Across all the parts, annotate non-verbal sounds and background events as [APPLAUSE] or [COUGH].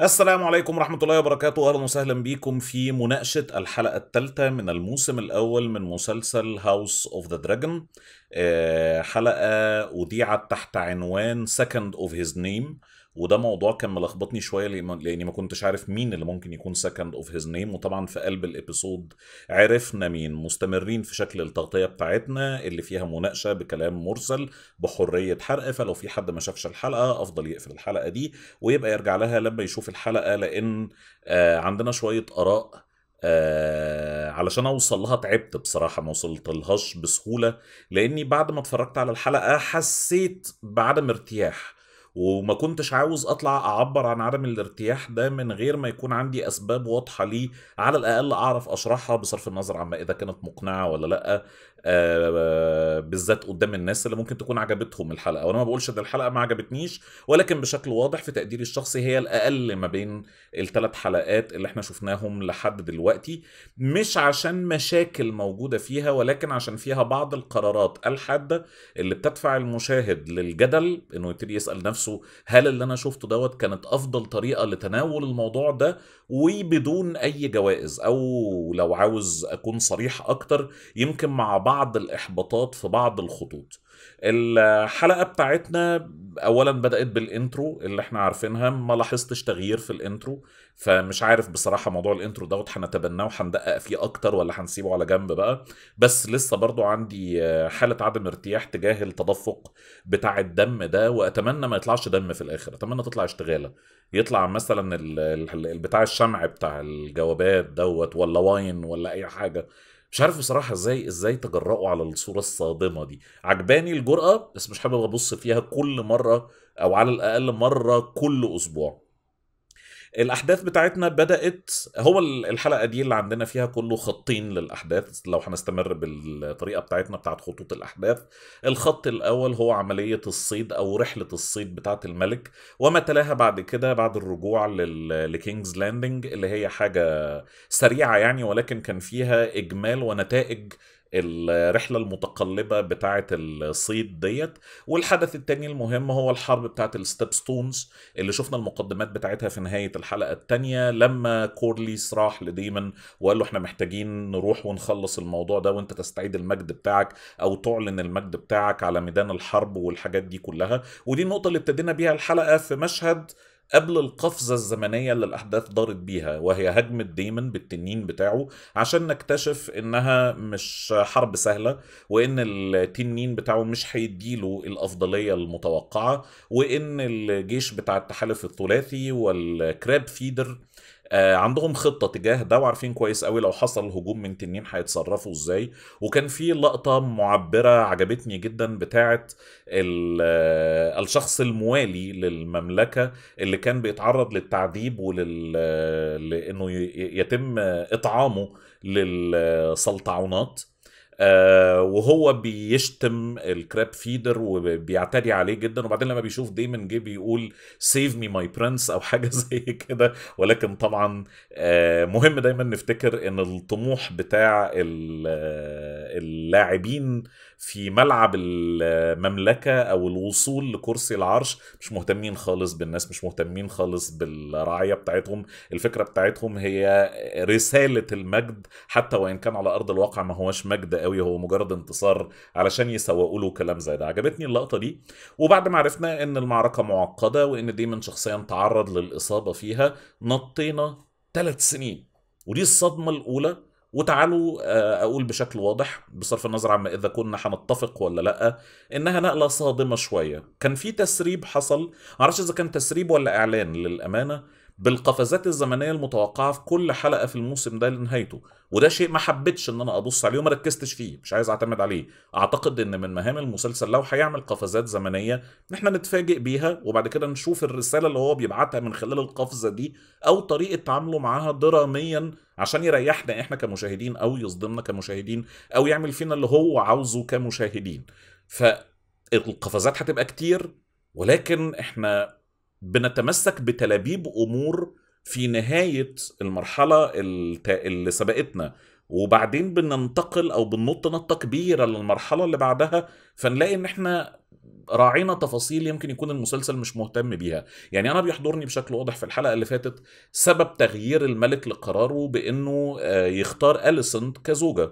السلام عليكم ورحمة الله وبركاته أهلا وسهلا بيكم في مناقشة الحلقة الثالثة من الموسم الأول من مسلسل هاوس اوف ذا دراجون حلقة أذيعت تحت عنوان Second of His Name وده موضوع كان ملخبطني شويه لاني ما كنتش عارف مين اللي ممكن يكون سكند اوف هيز نيم وطبعا في قلب الابيسود عرفنا مين مستمرين في شكل التغطيه بتاعتنا اللي فيها مناقشه بكلام مرسل بحريه حرق فلو في حد ما شافش الحلقه افضل يقفل الحلقه دي ويبقى يرجع لها لما يشوف الحلقه لان آه، عندنا شويه اراء آه علشان اوصل لها تعبت بصراحه ما وصلت لهاش بسهوله لاني بعد ما اتفرجت على الحلقه حسيت بعدم ارتياح وما كنتش عاوز اطلع اعبر عن عدم الارتياح ده من غير ما يكون عندي اسباب واضحه ليه على الاقل اعرف اشرحها بصرف النظر عما اذا كانت مقنعه ولا لا آه بالذات قدام الناس اللي ممكن تكون عجبتهم الحلقه وانا ما بقولش ان الحلقه ما عجبتنيش ولكن بشكل واضح في تقديري الشخصي هي الاقل ما بين الثلاث حلقات اللي احنا شفناهم لحد دلوقتي مش عشان مشاكل موجوده فيها ولكن عشان فيها بعض القرارات الحاده اللي بتدفع المشاهد للجدل انه يبتدي يسال نفسه نفسه هل اللي انا شفته دوت كانت افضل طريقه لتناول الموضوع ده وبدون اي جوائز او لو عاوز اكون صريح اكتر يمكن مع بعض الاحباطات في بعض الخطوط الحلقه بتاعتنا اولا بدات بالانترو اللي احنا عارفينها ما لاحظتش تغيير في الانترو فمش عارف بصراحه موضوع الانترو دوت هنتبناه وهندقق فيه اكتر ولا هنسيبه على جنب بقى بس لسه برضو عندي آه، حاله عدم ارتياح تجاه التدفق بتاع الدم ده واتمنى ما يطلعش دم في الاخر اتمنى تطلع اشتغاله يطلع مثلا بتاع الشمع بتاع الجوابات دوت ولا واين ولا اي حاجه مش عارف بصراحه ازاي ازاي تجرأوا على الصوره الصادمه دي عجباني الجرأه بس مش حابب ابص فيها كل مره او على الاقل مره كل اسبوع الاحداث بتاعتنا بدات هو الحلقه دي اللي عندنا فيها كله خطين للاحداث لو هنستمر بالطريقه بتاعتنا بتاعت خطوط الاحداث الخط الاول هو عمليه الصيد او رحله الصيد بتاعه الملك وما تلاها بعد كده بعد الرجوع لكينجز لاندنج اللي هي حاجه سريعه يعني ولكن كان فيها اجمال ونتائج الرحله المتقلبه بتاعه الصيد ديت والحدث الثاني المهم هو الحرب بتاعه الستيب ستونز اللي شفنا المقدمات بتاعتها في نهايه الحلقه الثانيه لما كورليس راح لديمن وقال له احنا محتاجين نروح ونخلص الموضوع ده وانت تستعيد المجد بتاعك او تعلن المجد بتاعك على ميدان الحرب والحاجات دي كلها ودي النقطه اللي ابتدينا بيها الحلقه في مشهد قبل القفزة الزمنية اللي الأحداث دارت بيها وهي هجمة ديمن بالتنين بتاعه عشان نكتشف إنها مش حرب سهلة وإن التنين بتاعه مش هيديله الأفضلية المتوقعة وإن الجيش بتاع التحالف الثلاثي والكراب فيدر آه، عندهم خطه تجاه ده وعارفين كويس قوي لو حصل هجوم من تنين هيتصرفوا ازاي وكان في لقطه معبره عجبتني جدا بتاعه آه، الشخص الموالي للمملكه اللي كان بيتعرض للتعذيب ولل آه، لانه يتم اطعامه للسلطعونات آه، وهو بيشتم الكراب فيدر وبيعتدي عليه جدا وبعدين لما بيشوف ديمن جه بيقول سيف مي ماي برنس او حاجه [LAUGHS] زي كده ولكن طبعا آه، مهم دايما نفتكر ان الطموح بتاع آه، اللاعبين في ملعب المملكه او الوصول لكرسي العرش مش مهتمين خالص بالناس مش مهتمين خالص بالرعايه بتاعتهم الفكره بتاعتهم هي رساله المجد حتى وان كان على ارض الواقع ما هوش مجد قوي هو مجرد انتصار علشان يسوقوا له كلام زي ده عجبتني اللقطه دي وبعد ما عرفنا ان المعركه معقده وان ديمن شخصيا تعرض للاصابه فيها نطينا ثلاث سنين ودي الصدمه الاولى وتعالوا آه، اقول بشكل واضح بصرف النظر عما اذا كنا هنتفق ولا لا انها نقله صادمه شويه كان في تسريب حصل معرفش اذا كان تسريب ولا اعلان للامانه بالقفزات الزمنيه المتوقعه في كل حلقه في الموسم ده لنهايته وده شيء ما حبيتش ان انا ابص عليه وما ركزتش فيه مش عايز اعتمد عليه اعتقد ان من مهام المسلسل لو هيعمل قفزات زمنيه ان احنا نتفاجئ بيها وبعد كده نشوف الرساله اللي هو بيبعتها من خلال القفزه دي او طريقه تعامله معاها دراميا عشان يريحنا احنا كمشاهدين او يصدمنا كمشاهدين او يعمل فينا اللي هو عاوزه كمشاهدين فالقفزات هتبقى كتير ولكن احنا بنتمسك بتلابيب امور في نهايه المرحله اللي سبقتنا وبعدين بننتقل او بننط نطه كبيره للمرحله اللي بعدها فنلاقي ان احنا راعينا تفاصيل يمكن يكون المسلسل مش مهتم بيها يعني انا بيحضرني بشكل واضح في الحلقه اللي فاتت سبب تغيير الملك لقراره بانه آه، يختار اليسنت كزوجه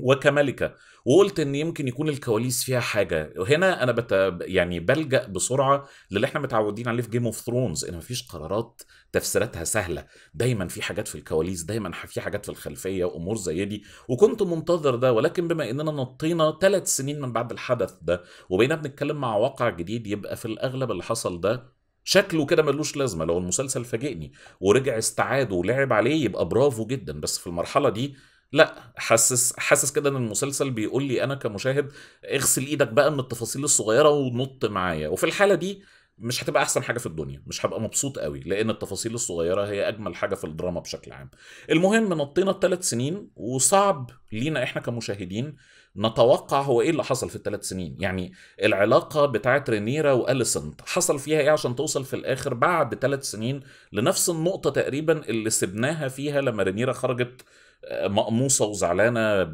وكملكة وقلت ان يمكن يكون الكواليس فيها حاجه وهنا انا بت... يعني بلجا بسرعه للي احنا متعودين عليه في جيم اوف ثرونز ان مفيش قرارات تفسيراتها سهله دايما في حاجات في الكواليس دايما في حاجات في الخلفيه وامور زي دي وكنت منتظر ده ولكن بما اننا نطينا ثلاث سنين من بعد الحدث ده وبقينا بنتكلم مع واقع جديد يبقى في الاغلب اللي حصل ده شكله كده ملوش لازمه لو المسلسل فاجئني ورجع استعاد ولعب عليه يبقى برافو جدا بس في المرحله دي لا حاسس حاسس كده ان المسلسل بيقول لي انا كمشاهد اغسل ايدك بقى من التفاصيل الصغيره ونط معايا وفي الحاله دي مش هتبقى احسن حاجه في الدنيا مش هبقى مبسوط قوي لان التفاصيل الصغيره هي اجمل حاجه في الدراما بشكل عام المهم نطينا الثلاث سنين وصعب لينا احنا كمشاهدين نتوقع هو ايه اللي حصل في الثلاث سنين يعني العلاقه بتاعه رينيرا واليسنت حصل فيها ايه عشان توصل في الاخر بعد ثلاث سنين لنفس النقطه تقريبا اللي سبناها فيها لما رينيرا خرجت مقموصه وزعلانه من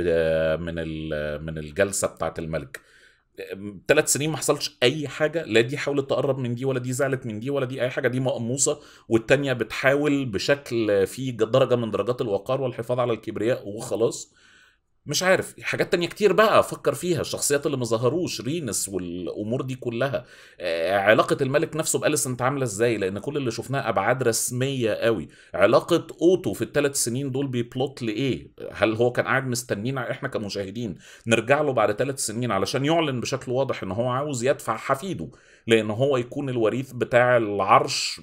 من الجلسه بتاعه الملك ثلاث سنين ما حصلش اي حاجه لا دي حاولت تقرب من دي ولا دي زعلت من دي ولا دي اي حاجه دي مقموصه والتانيه بتحاول بشكل فيه درجه من درجات الوقار والحفاظ على الكبرياء وخلاص مش عارف حاجات تانية كتير بقى فكر فيها الشخصيات اللي ما ظهروش رينس والامور دي كلها آه، علاقه الملك نفسه انت عامله ازاي لان كل اللي شفناه ابعاد رسميه قوي علاقه اوتو في الثلاث سنين دول بيبلوت لايه هل هو كان قاعد مستنينا احنا كمشاهدين نرجع له بعد ثلاث سنين علشان يعلن بشكل واضح ان هو عاوز يدفع حفيده لان هو يكون الوريث بتاع العرش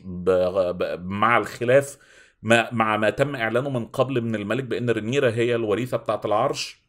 مع الخلاف ما مع ما تم اعلانه من قبل من الملك بان رينيرا هي الوريثه بتاعه العرش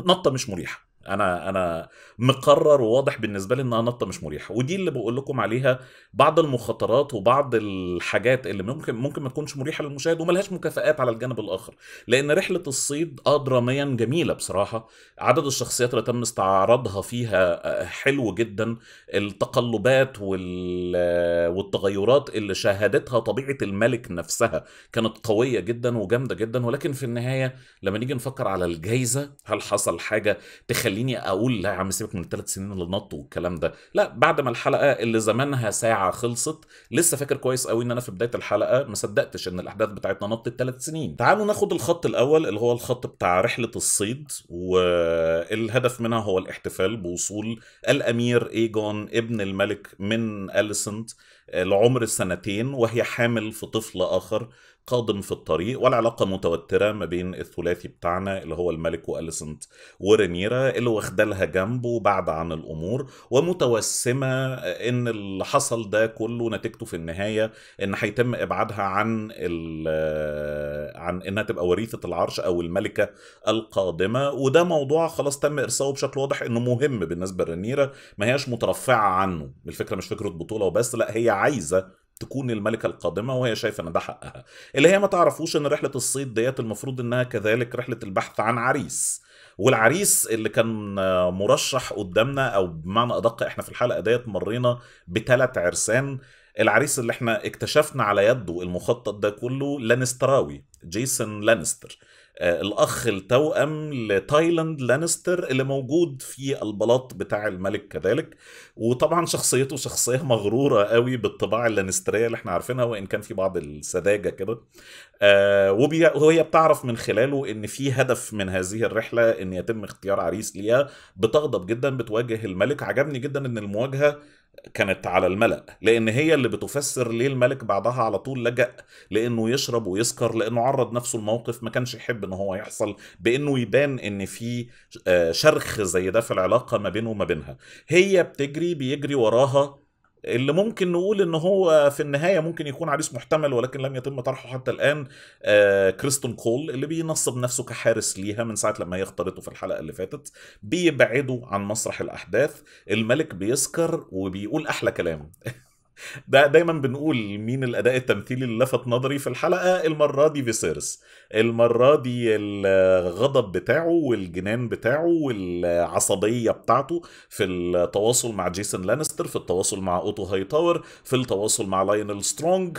نطه مش مريحه انا انا مقرر وواضح بالنسبه لي انها نطه مش مريحه ودي اللي بقول لكم عليها بعض المخاطرات وبعض الحاجات اللي ممكن ممكن ما تكونش مريحه للمشاهد وملهاش مكافآت على الجانب الاخر لان رحله الصيد اه دراميا جميله بصراحه عدد الشخصيات اللي تم استعراضها فيها آه، حلو جدا التقلبات وال... آه، والتغيرات اللي شاهدتها طبيعه الملك نفسها كانت قويه جدا وجامده جدا ولكن في النهايه لما نيجي نفكر على الجائزه هل حصل حاجه تخلي خليني اقول لا يا عم سيبك من الثلاث سنين اللي نطوا والكلام ده لا بعد ما الحلقه اللي زمانها ساعه خلصت لسه فاكر كويس قوي ان انا في بدايه الحلقه ما صدقتش ان الاحداث بتاعتنا نطت ثلاث سنين تعالوا ناخد الخط الاول اللي هو الخط بتاع رحله الصيد والهدف منها هو الاحتفال بوصول الامير ايجون ابن الملك من اليسنت لعمر سنتين وهي حامل في طفل اخر قادم في الطريق والعلاقه متوتره ما بين الثلاثي بتاعنا اللي هو الملك واليسنت ورينيرا اللي واخده لها جنبه بعد عن الامور ومتوسمه ان اللي حصل ده كله نتيجته في النهايه ان هيتم ابعادها عن آه، عن انها تبقى وريثه العرش او الملكه القادمه وده موضوع خلاص تم ارساؤه بشكل واضح انه مهم بالنسبه لرينيرا ما هياش مترفعه عنه الفكره مش فكره بطوله وبس لا هي عايزه تكون الملكة القادمة وهي شايفة ان ده حقها اللي هي ما تعرفوش ان رحلة الصيد ديت المفروض انها كذلك رحلة البحث عن عريس والعريس اللي كان مرشح قدامنا او بمعنى ادق احنا في الحلقة ديت مرينا بثلاث عرسان العريس اللي احنا اكتشفنا على يده المخطط ده كله لانستراوي جيسون لانستر آه، الاخ التوأم لتايلاند لانستر اللي موجود في البلاط بتاع الملك كذلك وطبعا شخصيته شخصيه مغروره قوي بالطباع اللانستريه اللي احنا عارفينها وان كان في بعض السذاجه كده آه، وهي بتعرف من خلاله ان في هدف من هذه الرحله ان يتم اختيار عريس ليها بتغضب جدا بتواجه الملك عجبني جدا ان المواجهه كانت على الملأ لأن هي اللي بتفسر ليه الملك بعدها على طول لجأ لأنه يشرب ويسكر لأنه عرض نفسه لموقف ما كانش يحب إن هو يحصل بأنه يبان إن في آه، شرخ زي ده في العلاقة ما بينه وما بينها هي بتجري بيجري وراها اللي ممكن نقول ان هو في النهايه ممكن يكون عريس محتمل ولكن لم يتم طرحه حتى الان آه، كريستون كول اللي بينصب نفسه كحارس ليها من ساعه لما هي اختارته في الحلقه اللي فاتت بيبعده عن مسرح الاحداث الملك بيسكر وبيقول احلى كلام [LAUGHS] [LAUGHS] ده دايما بنقول مين الاداء التمثيلي اللي لفت نظري في الحلقه المره دي فيسيرس المره دي الغضب بتاعه والجنان بتاعه والعصبيه بتاعته في التواصل مع جيسون لانستر في التواصل مع اوتو هاي تاور في التواصل مع لاينل سترونج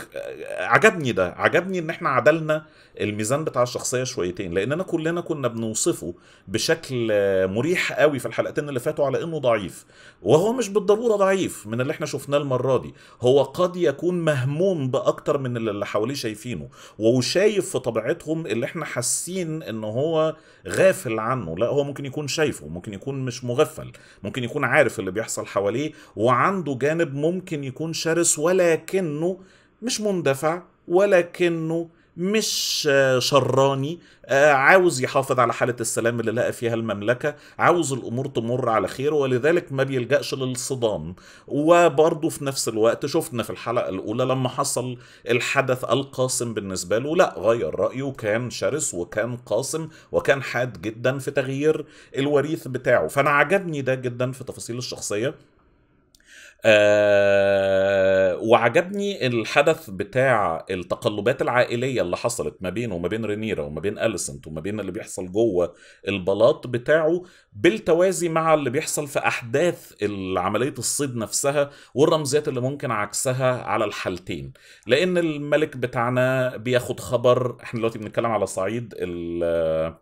عجبني ده عجبني ان احنا عدلنا الميزان بتاع الشخصيه شويتين لاننا كلنا كنا بنوصفه بشكل مريح قوي في الحلقتين اللي فاتوا على انه ضعيف وهو مش بالضروره ضعيف من اللي احنا شفناه المره دي هو قد يكون مهموم باكتر من اللي حواليه شايفينه وشايف في طبيعتهم اللي احنا حاسين ان هو غافل عنه لا هو ممكن يكون شايفه ممكن يكون مش مغفل ممكن يكون عارف اللي بيحصل حواليه وعنده جانب ممكن يكون شرس ولكنه مش مندفع ولكنه مش آه، شراني آه، عاوز يحافظ على حالة السلام اللي لقى فيها المملكة عاوز الأمور تمر على خير ولذلك ما بيلجأش للصدام وبرضه في نفس الوقت شفنا في الحلقة الأولى لما حصل الحدث القاسم بالنسبة له لا غير رأيه وكان شرس وكان قاسم وكان حاد جدا في تغيير الوريث بتاعه فأنا عجبني ده جدا في تفاصيل الشخصية آه، وعجبني الحدث بتاع التقلبات العائليه اللي حصلت ما بينه وما بين رينيرا وما بين اليسنت وما بين اللي بيحصل جوه البلاط بتاعه بالتوازي مع اللي بيحصل في احداث عمليه الصيد نفسها والرمزيات اللي ممكن عكسها على الحالتين لان الملك بتاعنا بياخد خبر احنا دلوقتي بنتكلم على صعيد الـ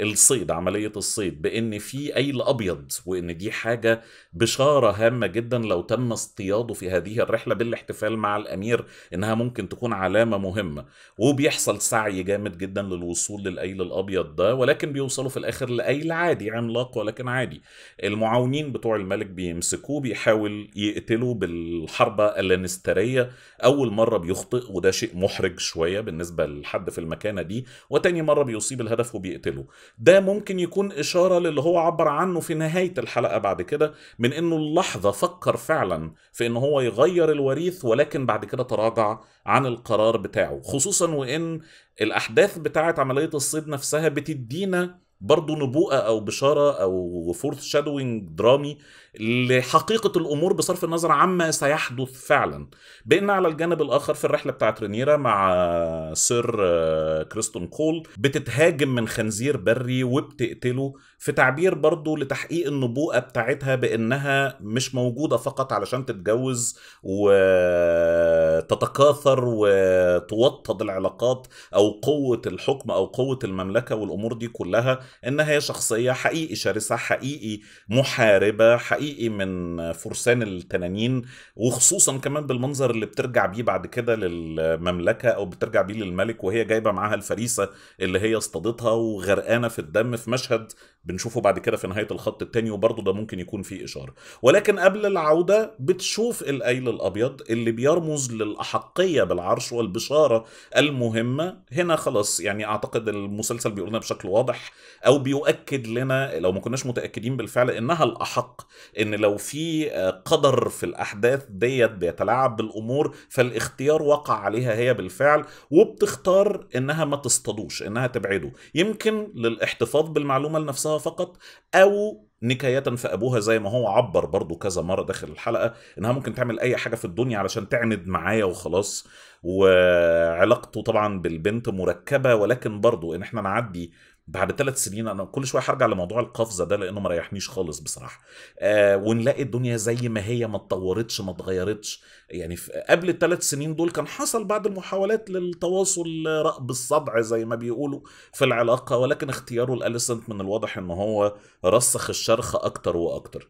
الصيد عملية الصيد بأن في أيل أبيض وأن دي حاجة بشارة هامة جدا لو تم اصطياده في هذه الرحلة بالاحتفال مع الأمير إنها ممكن تكون علامة مهمة وبيحصل سعي جامد جدا للوصول للأيل الأبيض ده ولكن بيوصلوا في الآخر لأيل عادي عملاق ولكن عادي المعاونين بتوع الملك بيمسكوه بيحاول يقتلوا بالحربة اللانسترية أول مرة بيخطئ وده شيء محرج شوية بالنسبة لحد في المكانة دي وتاني مرة بيصيب الهدف وبيقتله ده ممكن يكون إشارة للي هو عبر عنه في نهاية الحلقة بعد كده من إنه اللحظة فكر فعلا في إن هو يغير الوريث ولكن بعد كده تراجع عن القرار بتاعه خصوصا وإن الأحداث بتاعة عملية الصيد نفسها بتدينا برضه نبوءة أو بشارة أو فورث شادوينج درامي لحقيقة الأمور بصرف النظر عما سيحدث فعلا بأن على الجانب الآخر في الرحلة بتاعت رينيرا مع سير آه، كريستون كول بتتهاجم من خنزير بري وبتقتله في تعبير برضه لتحقيق النبوءة بتاعتها بأنها مش موجودة فقط علشان تتجوز وتتكاثر وتوطد العلاقات أو قوة الحكم أو قوة المملكة والأمور دي كلها إنها هي شخصية حقيقي شرسة حقيقي محاربة حقيقي حقيقي من فرسان التنانين وخصوصا كمان بالمنظر اللي بترجع بيه بعد كده للمملكه او بترجع بيه للملك وهي جايبه معاها الفريسه اللي هي اصطادتها وغرقانه في الدم في مشهد بنشوفه بعد كده في نهايه الخط الثاني وبرضه ده ممكن يكون فيه اشاره ولكن قبل العوده بتشوف الايل الابيض اللي بيرمز للاحقيه بالعرش والبشاره المهمه هنا خلاص يعني اعتقد المسلسل بيقول لنا بشكل واضح او بيؤكد لنا لو ما كناش متاكدين بالفعل انها الاحق ان لو في آه، قدر في الاحداث ديت بيتلاعب بالامور فالاختيار وقع عليها هي بالفعل وبتختار انها ما تصطادوش انها تبعده يمكن للاحتفاظ بالمعلومه لنفسها فقط أو نكاية في أبوها زي ما هو عبر برضو كذا مرة داخل الحلقة إنها ممكن تعمل أي حاجة في الدنيا علشان تعند معايا وخلاص وعلاقته طبعا بالبنت مركبة ولكن برضو إن إحنا نعدي بعد ثلاث سنين انا كل شويه هرجع لموضوع القفزه ده لانه ما ريحنيش خالص بصراحه آه ونلاقي الدنيا زي ما هي ما اتطورتش ما اتغيرتش يعني قبل الثلاث سنين دول كان حصل بعض المحاولات للتواصل رأب الصدع زي ما بيقولوا في العلاقه ولكن اختياره الاليسنت من الواضح ان هو رسخ الشرخ اكتر واكتر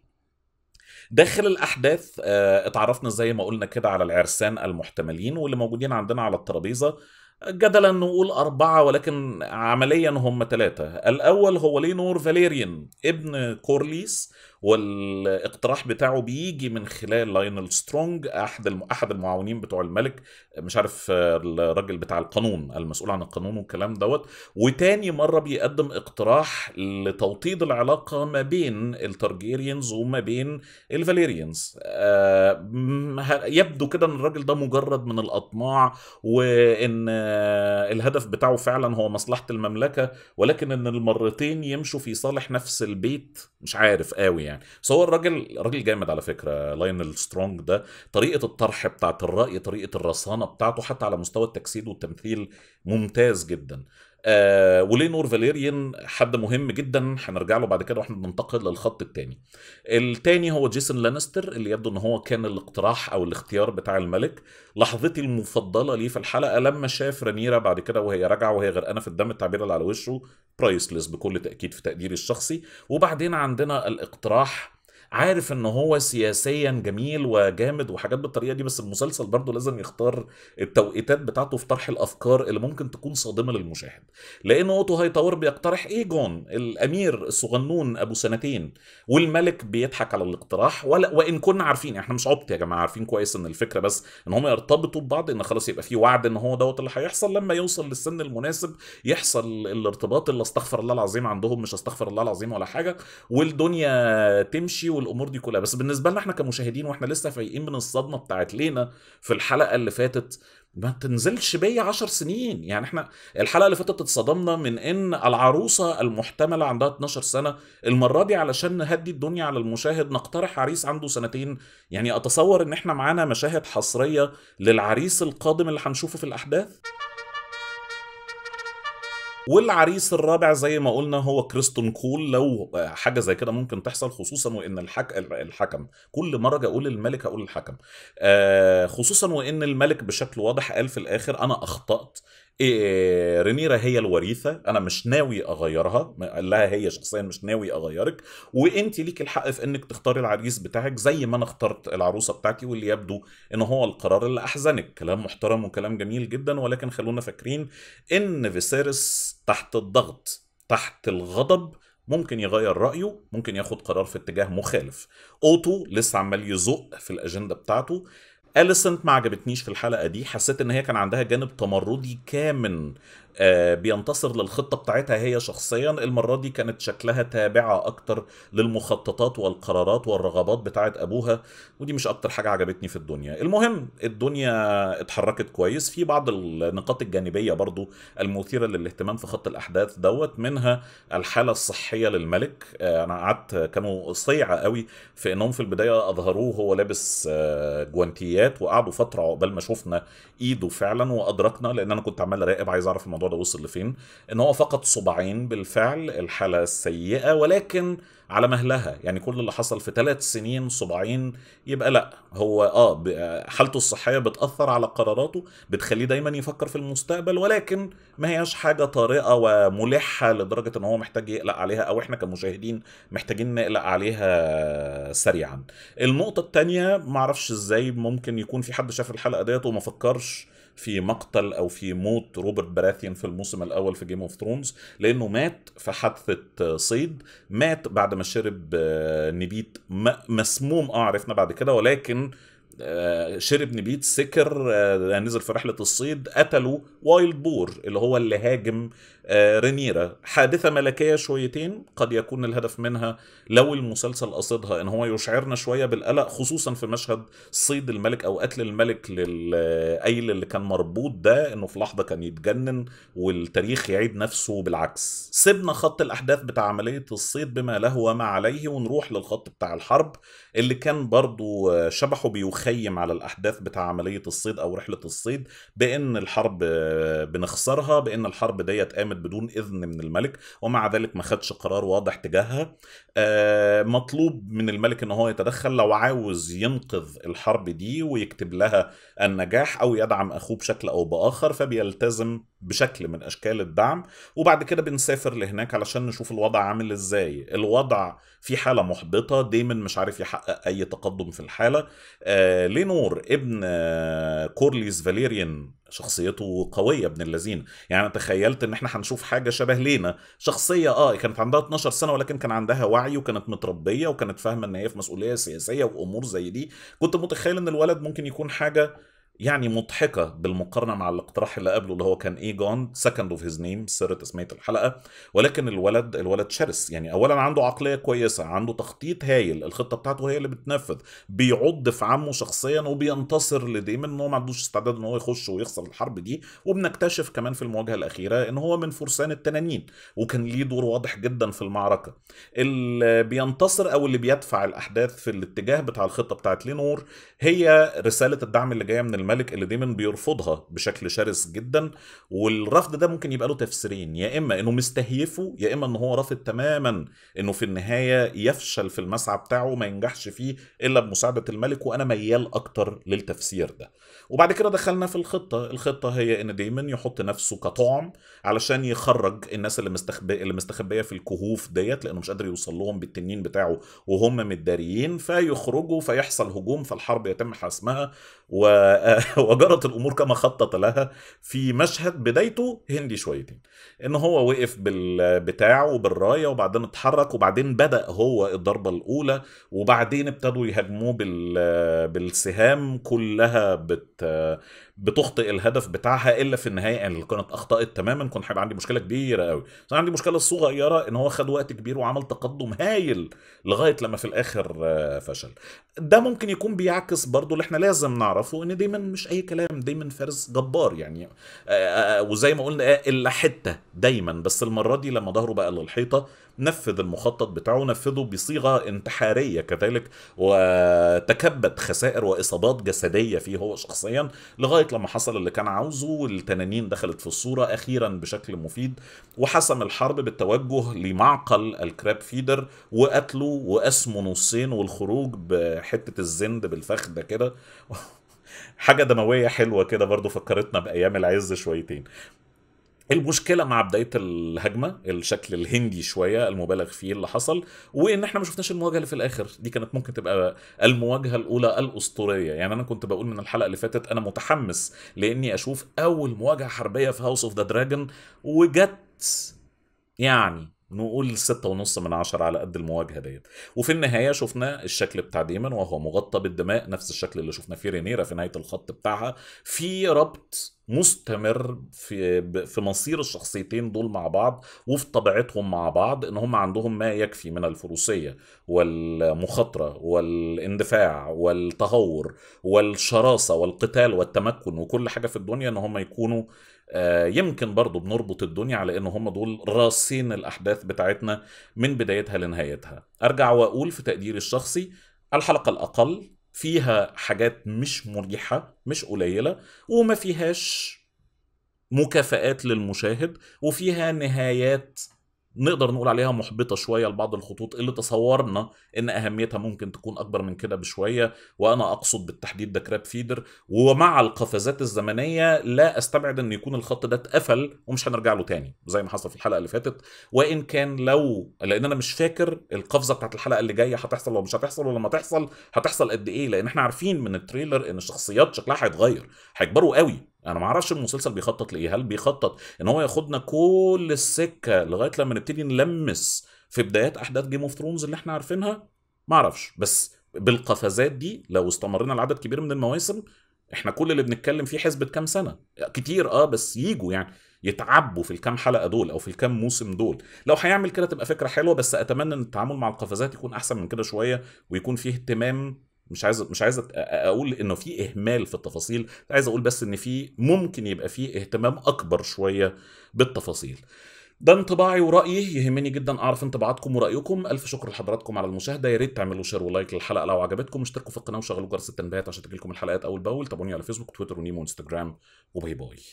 داخل الاحداث آه، اتعرفنا زي ما قلنا كده على العرسان المحتملين واللي موجودين عندنا على الترابيزه جدلا نقول أربعة ولكن عمليا هم ثلاثة الأول هو لينور فاليريان ابن كورليس والاقتراح بتاعه بيجي من خلال لاينل سترونج احد احد المعاونين بتوع الملك مش عارف الراجل بتاع القانون المسؤول عن القانون والكلام دوت وتاني مره بيقدم اقتراح لتوطيد العلاقه ما بين التارجيريانز وما بين الفاليريانز آه، يبدو كده ان الراجل ده مجرد من الاطماع وان آه، الهدف بتاعه فعلا هو مصلحه المملكه ولكن ان المرتين يمشوا في صالح نفس البيت مش عارف قوي يعني يعني بس هو الراجل راجل جامد على فكره لاينل سترونج ده طريقه الطرح بتاعه الراي طريقه الرصانه بتاعته حتى على مستوى التجسيد والتمثيل ممتاز جدا آه ولينور فاليريان حد مهم جدا هنرجع له بعد كده واحنا بننتقل للخط الثاني. الثاني هو جيسون لانستر اللي يبدو ان هو كان الاقتراح او الاختيار بتاع الملك. لحظتي المفضله ليه في الحلقه لما شاف رانيرا بعد كده وهي راجعه وهي غرقانه في الدم التعبير اللي على وشه برايسلس بكل تاكيد في تقديري الشخصي. وبعدين عندنا الاقتراح عارف ان هو سياسيا جميل وجامد وحاجات بالطريقه دي بس المسلسل برضه لازم يختار التوقيتات بتاعته في طرح الافكار اللي ممكن تكون صادمه للمشاهد لان اوتو هايتاور بيقترح ايجون الامير الصغنون ابو سنتين والملك بيضحك على الاقتراح ولا وان كنا عارفين احنا مش عبط يا جماعه عارفين كويس ان الفكره بس ان هم يرتبطوا ببعض ان خلاص يبقى في وعد ان هو دوت اللي هيحصل لما يوصل للسن المناسب يحصل الارتباط اللي استغفر الله العظيم عندهم مش استغفر الله العظيم ولا حاجه والدنيا تمشي والامور دي كلها بس بالنسبه لنا احنا كمشاهدين واحنا لسه فايقين من الصدمه بتاعت لينا في الحلقه اللي فاتت ما تنزلش بيا 10 سنين يعني احنا الحلقه اللي فاتت اتصدمنا من ان العروسه المحتمله عندها 12 سنه المره دي علشان نهدي الدنيا على المشاهد نقترح عريس عنده سنتين يعني اتصور ان احنا معانا مشاهد حصريه للعريس القادم اللي هنشوفه في الاحداث والعريس الرابع زي ما قلنا هو كريستون كول لو حاجه زي كده ممكن تحصل خصوصا وان الحك... الحكم كل مره اجي اقول الملك اقول الحكم آه، خصوصا وان الملك بشكل واضح قال في الاخر انا اخطات إيه رينيرا هي الوريثة أنا مش ناوي أغيرها قال لها هي شخصيا مش ناوي أغيرك وأنت ليك الحق في إنك تختاري العريس بتاعك زي ما أنا اخترت العروسة بتاعتي واللي يبدو إن هو القرار اللي أحزنك كلام محترم وكلام جميل جدا ولكن خلونا فاكرين إن فيسيرس تحت الضغط تحت الغضب ممكن يغير رأيه ممكن ياخد قرار في اتجاه مخالف أوتو لسه عمال يزق في الأجندة بتاعته أليسنت ما عجبتنيش في الحلقة دي حسيت إن هي كان عندها جانب تمردي كامن آه، بينتصر للخطة بتاعتها هي شخصيا المرة دي كانت شكلها تابعة أكتر للمخططات والقرارات والرغبات بتاعة أبوها ودي مش أكتر حاجة عجبتني في الدنيا المهم الدنيا اتحركت كويس في بعض النقاط الجانبية برضو المثيرة للاهتمام في خط الأحداث دوت منها الحالة الصحية للملك آه، أنا قعدت كانوا صيع قوي في إنهم في البداية أظهروه هو لابس آه، جوانتيات وقعدوا فترة عقبال ما شفنا إيده فعلا وأدركنا لأن أنا كنت عمال أراقب عايز أعرف الموضوع الموضوع ده وصل لفين ان هو فقد صباعين بالفعل الحاله السيئه ولكن على مهلها يعني كل اللي حصل في ثلاث سنين صباعين يبقى لا هو اه حالته الصحيه بتاثر على قراراته بتخليه دايما يفكر في المستقبل ولكن ما هياش حاجه طارئه وملحه لدرجه ان هو محتاج يقلق عليها او احنا كمشاهدين محتاجين نقلق عليها سريعا النقطه الثانيه معرفش ازاي ممكن يكون في حد شاف الحلقه ديت وما فكرش في مقتل او في موت روبرت براثيان في الموسم الاول في جيم اوف ثرونز لانه مات في حادثه آه، صيد مات بعد ما شرب آه، نبيت مسموم اه عرفنا بعد كده ولكن آه، شرب نبيت سكر نزل في رحله الصيد قتلوا وايلد بور اللي هو اللي هاجم آه، رينيرا حادثة ملكية شويتين قد يكون الهدف منها لو المسلسل قصدها ان هو يشعرنا شوية بالقلق خصوصا في مشهد صيد الملك او قتل الملك للأيل اللي كان مربوط ده انه في لحظة كان يتجنن والتاريخ يعيد نفسه بالعكس سيبنا خط الأحداث بتاع عملية الصيد بما له وما عليه ونروح للخط بتاع الحرب اللي كان برضو آه، شبحه بيخيم على الأحداث بتاع عملية الصيد أو رحلة الصيد بأن الحرب آه، بنخسرها بأن الحرب ديت قامت كانت بدون إذن من الملك ومع ذلك ما خدش قرار واضح تجاهها آه، مطلوب من الملك ان هو يتدخل لو عاوز ينقذ الحرب دي ويكتب لها النجاح او يدعم اخوه بشكل او باخر فبيلتزم بشكل من اشكال الدعم وبعد كده بنسافر لهناك علشان نشوف الوضع عامل ازاي الوضع في حاله محبطه ديمن مش عارف يحقق اي تقدم في الحاله آه لينور ابن كورليس فاليريان شخصيته قوية ابن اللذين يعني أنا تخيلت إن إحنا هنشوف حاجة شبه لينا شخصية آه كانت عندها 12 سنة ولكن كان عندها وعي وكانت متربية وكانت فاهمة إن هي في مسؤولية سياسية وأمور زي دي كنت متخيل إن الولد ممكن يكون حاجة يعني مضحكه بالمقارنه مع الاقتراح اللي قبله اللي هو كان ايجون سكند اوف هيز نيم سر تسميه الحلقه ولكن الولد الولد شرس يعني اولا عنده عقليه كويسه عنده تخطيط هايل الخطه بتاعته هي اللي بتنفذ بيعض في عمه شخصيا وبينتصر لديمن ان هو ما عندوش استعداد ان هو يخش ويخسر الحرب دي وبنكتشف كمان في المواجهه الاخيره ان هو من فرسان التنانين وكان ليه دور واضح جدا في المعركه اللي بينتصر او اللي بيدفع الاحداث في الاتجاه بتاع الخطه بتاعت لينور هي رساله الدعم اللي جايه من الملك اللي دايما بيرفضها بشكل شرس جدا والرفض ده ممكن يبقى له تفسيرين يا اما انه مستهيفه يا اما ان هو رافض تماما انه في النهايه يفشل في المسعى بتاعه ما ينجحش فيه الا بمساعده الملك وانا ميال اكتر للتفسير ده وبعد كده دخلنا في الخطه الخطه هي ان دايما يحط نفسه كطعم علشان يخرج الناس اللي مستخبيه اللي مستخبيه في الكهوف ديت لانه مش قادر يوصل لهم بالتنين بتاعه وهم متداريين فيخرجوا فيحصل هجوم فالحرب يتم حسمها و آه، [LAUGHS] وجرت الامور كما خطط لها في مشهد بدايته هندي شويتين ان هو وقف بالبتاع وبالرايه وبعدين اتحرك وبعدين بدا هو الضربه الاولى وبعدين ابتدوا يهاجموه بالسهام كلها بت بتخطئ الهدف بتاعها الا في النهايه يعني لو كانت اخطات تماما كنت هيبقى عندي مشكله كبيره قوي بس انا عندي مشكله صغيره ان هو خد وقت كبير وعمل تقدم هايل لغايه لما في الاخر آه، فشل ده ممكن يكون بيعكس برضو اللي احنا لازم نعرفه ان دايما مش اي كلام دايما فارس جبار يعني آه، آه، وزي ما قلنا الا حته دايما بس المره دي لما ظهره بقى للحيطه نفذ المخطط بتاعه نفذه بصيغة انتحارية كذلك وتكبد خسائر وإصابات جسدية فيه هو شخصيا لغاية لما حصل اللي كان عاوزه والتنانين دخلت في الصورة أخيرا بشكل مفيد وحسم الحرب بالتوجه لمعقل الكراب فيدر وقتله وقسمه نصين والخروج بحتة الزند بالفخ ده كده [LAUGHS] حاجة دموية حلوة كده برضو فكرتنا بأيام العز شويتين المشكله مع بدايه الهجمه الشكل الهندي شويه المبالغ فيه اللي حصل وان احنا ما شفناش المواجهه اللي في الاخر دي كانت ممكن تبقى المواجهه الاولى الاسطوريه يعني انا كنت بقول من الحلقه اللي فاتت انا متحمس لاني اشوف اول مواجهه حربيه في هاوس اوف ذا دراجون وجت يعني نقول ستة ونص من عشرة على قد المواجهة ديت وفي النهاية شفنا الشكل بتاع ديمن وهو مغطى بالدماء نفس الشكل اللي شفنا فيه رينيرا في نهاية الخط بتاعها في ربط مستمر في في مصير الشخصيتين دول مع بعض وفي طبيعتهم مع بعض ان هم عندهم ما يكفي من الفروسيه والمخاطره والاندفاع والتهور والشراسه والقتال والتمكن وكل حاجه في الدنيا ان هم يكونوا آه، يمكن برضو بنربط الدنيا على ان هم دول راسين الاحداث بتاعتنا من بدايتها لنهايتها ارجع واقول في تقديري الشخصي الحلقه الاقل فيها حاجات مش مريحه مش قليله وما فيهاش مكافآت للمشاهد وفيها نهايات نقدر نقول عليها محبطه شويه لبعض الخطوط اللي تصورنا ان اهميتها ممكن تكون اكبر من كده بشويه وانا اقصد بالتحديد ده كراب فيدر ومع القفزات الزمنيه لا استبعد ان يكون الخط ده اتقفل ومش هنرجع له تاني زي ما حصل في الحلقه اللي فاتت وان كان لو لان انا مش فاكر القفزه بتاعت الحلقه اللي جايه هتحصل ولا مش هتحصل ولما تحصل هتحصل قد ايه لان احنا عارفين من التريلر ان الشخصيات شكلها هيتغير هيكبروا قوي انا ما اعرفش المسلسل بيخطط لايه هل بيخطط ان هو ياخدنا كل السكه لغايه لما نبتدي نلمس في بدايات احداث جيم اوف ثرونز اللي احنا عارفينها ما اعرفش بس بالقفزات دي لو استمرنا لعدد كبير من المواسم احنا كل اللي بنتكلم فيه حسبه كام سنه كتير اه بس يجوا يعني يتعبوا في الكام حلقه دول او في الكام موسم دول لو هيعمل كده تبقى فكره حلوه بس اتمنى ان التعامل مع القفزات يكون احسن من كده شويه ويكون فيه اهتمام مش عايز مش عايز اقول انه في اهمال في التفاصيل عايز اقول بس ان في ممكن يبقى في اهتمام اكبر شويه بالتفاصيل ده انطباعي ورايي يهمني جدا اعرف انطباعاتكم ورايكم الف شكر لحضراتكم على المشاهده يا ريت تعملوا شير ولايك للحلقه لو عجبتكم اشتركوا في القناه وشغلوا جرس التنبيهات عشان تجيلكم الحلقات اول باول تابعوني على فيسبوك تويتر ونيمو وانستجرام وباي باي